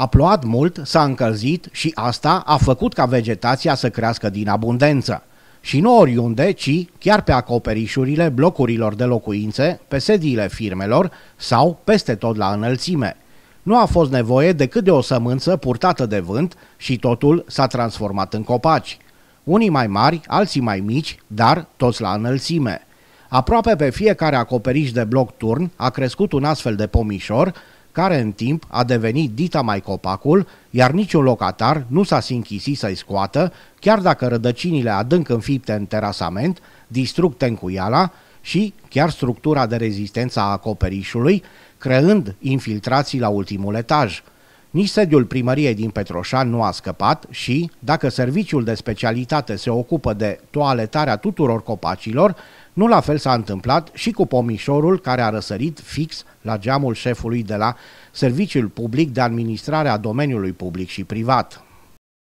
A plouat mult, s-a încălzit și asta a făcut ca vegetația să crească din abundență. Și nu oriunde, ci chiar pe acoperișurile blocurilor de locuințe, pe sediile firmelor sau peste tot la înălțime. Nu a fost nevoie decât de o sămânță purtată de vânt și totul s-a transformat în copaci. Unii mai mari, alții mai mici, dar toți la înălțime. Aproape pe fiecare acoperiș de bloc turn a crescut un astfel de pomișor care în timp a devenit dita mai copacul, iar niciun locatar nu s-a sinchisit să-i scoată, chiar dacă rădăcinile adânc înfipte în terasament distrug tencuiala și chiar structura de rezistență a acoperișului, creând infiltrații la ultimul etaj. Nici sediul primăriei din Petroșan nu a scăpat și, dacă serviciul de specialitate se ocupă de toaletarea tuturor copacilor, nu la fel s-a întâmplat și cu pomișorul care a răsărit fix la geamul șefului de la Serviciul Public de Administrare a Domeniului Public și Privat.